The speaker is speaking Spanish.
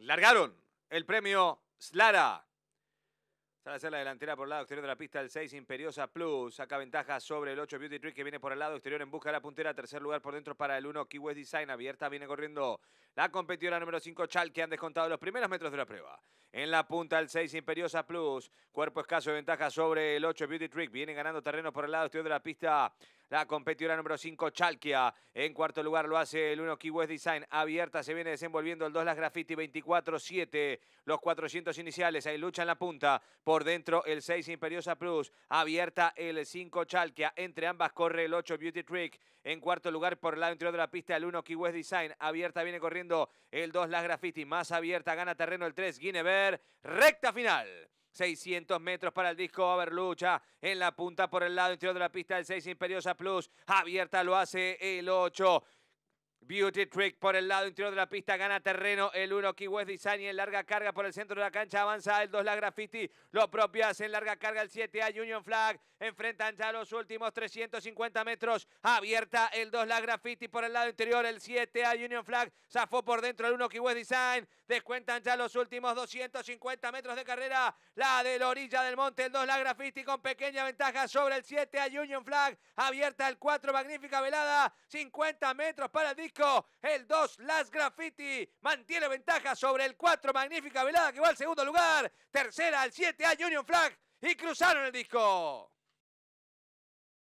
Largaron el premio Slara. Sale hacer la delantera por el lado exterior de la pista, el 6, Imperiosa Plus. Saca ventaja sobre el 8, Beauty Trick, que viene por el lado exterior en busca de la puntera. Tercer lugar por dentro para el 1, Key Design. Abierta, viene corriendo la competidora número 5, Chal, que han descontado los primeros metros de la prueba. En la punta el 6, Imperiosa Plus. Cuerpo escaso de ventaja sobre el 8, Beauty Trick. Viene ganando terreno por el lado exterior de la pista. La competidora número 5, Chalkia. En cuarto lugar lo hace el 1, Key West Design. Abierta se viene desenvolviendo el 2, Las Graffiti 24-7. Los 400 iniciales. Ahí lucha en la punta. Por dentro el 6, Imperiosa Plus. Abierta el 5, Chalkia. Entre ambas corre el 8, Beauty Trick. En cuarto lugar por el lado interior de la pista el 1, Key West Design. Abierta viene corriendo el 2, Las Graffiti. Más abierta gana terreno el 3, Guinevere. Recta final. 600 metros para el disco lucha En la punta por el lado interior de la pista del 6 Imperiosa Plus. Abierta lo hace el 8. Beauty Trick por el lado interior de la pista, gana terreno el 1, Key West Design en larga carga por el centro de la cancha, avanza el 2, la Graffiti, lo propio en larga carga el 7A, Union Flag, enfrentan ya los últimos 350 metros, abierta el 2, la Graffiti por el lado interior, el 7A, Union Flag, zafó por dentro el 1, Key West Design, descuentan ya los últimos 250 metros de carrera, la de la orilla del monte, el 2, la Graffiti con pequeña ventaja sobre el 7A, Union Flag, abierta el 4, magnífica velada, 50 metros para el disco, el 2, Las Graffiti, mantiene ventaja sobre el 4, magnífica velada que va al segundo lugar, tercera al 7, a Union Flag y cruzaron el disco.